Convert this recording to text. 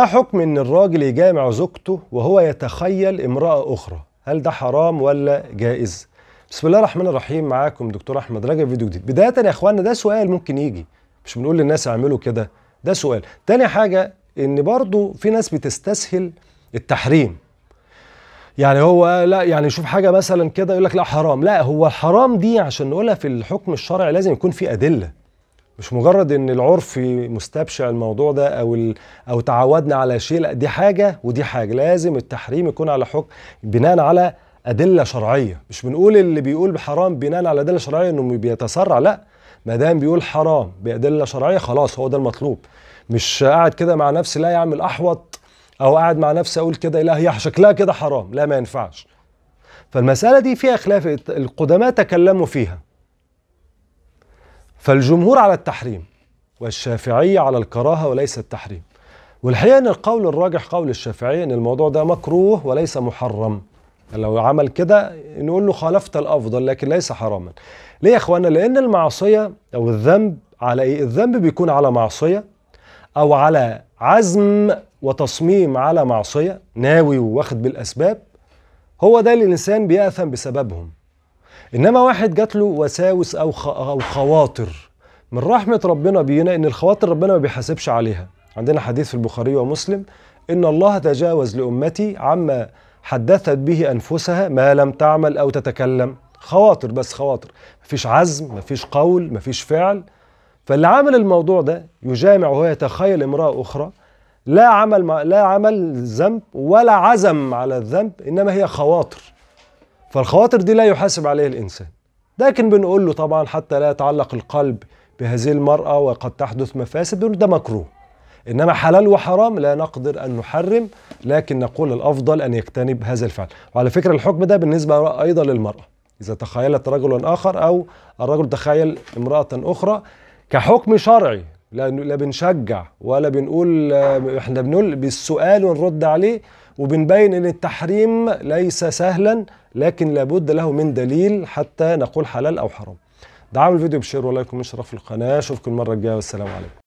ما حكم ان الراجل يجامع زوجته وهو يتخيل امرأة اخرى هل ده حرام ولا جائز بسم الله الرحمن الرحيم معاكم دكتور احمد رجب فيديو جديد بداية يا اخوانا ده سؤال ممكن يجي مش بنقول للناس اعملوا كده ده سؤال تاني حاجة ان برضه في ناس بتستسهل التحريم يعني هو لا يعني يشوف حاجة مثلا كده يقول لك لا حرام لا هو الحرام دي عشان نقولها في الحكم الشرعي لازم يكون في ادلة مش مجرد ان العرف مستبشع الموضوع ده او او تعودنا على شيء لا دي حاجه ودي حاجه لازم التحريم يكون على حكم بناء على ادله شرعيه مش بنقول اللي بيقول بحرام بناء على ادله شرعيه انه بيتسرع لا ما دام بيقول حرام بادله شرعيه خلاص هو ده المطلوب مش قاعد كده مع نفسي لا يعمل احوط او قاعد مع نفسي اقول كده لا هي شكلها كده حرام لا ما ينفعش فالمساله دي فيها خلاف القدماء تكلموا فيها فالجمهور على التحريم والشافعية على الكراهة وليس التحريم والحقيقة أن القول الراجح قول الشافعية أن الموضوع ده مكروه وليس محرم لو عمل كده نقول له خالفت الأفضل لكن ليس حراما ليه يا إخوانا لأن المعصية أو الذنب على إيه الذنب بيكون على معصية أو على عزم وتصميم على معصية ناوي وواخد بالأسباب هو ده اللي الإنسان بيأثم بسببهم انما واحد جات له وساوس او او خواطر من رحمه ربنا بينا ان الخواطر ربنا ما بيحاسبش عليها عندنا حديث في البخاري ومسلم ان الله تجاوز لامتي عما حدثت به انفسها ما لم تعمل او تتكلم خواطر بس خواطر مفيش عزم مفيش قول مفيش فعل فاللي عمل الموضوع ده يجامع وهو يتخيل امراه اخرى لا عمل لا عمل ذنب ولا عزم على الذنب انما هي خواطر فالخواطر دي لا يحاسب عليها الإنسان لكن بنقول له طبعا حتى لا يتعلق القلب بهذه المرأة وقد تحدث مفاسد ده مكروه إنما حلال وحرام لا نقدر أن نحرم لكن نقول الأفضل أن يجتنب هذا الفعل وعلى فكرة الحكم ده بالنسبة أيضا للمرأة إذا تخيلت رجل آخر أو الرجل تخيل امرأة أخرى كحكم شرعي لا لا بنشجع ولا بنقول آه، احنا بنقول بالسؤال ونرد عليه وبنبين ان التحريم ليس سهلا لكن لابد له من دليل حتى نقول حلال او حرام دعم الفيديو بشير ولايك ومشرف القناه اشوفكم المره الجايه والسلام عليكم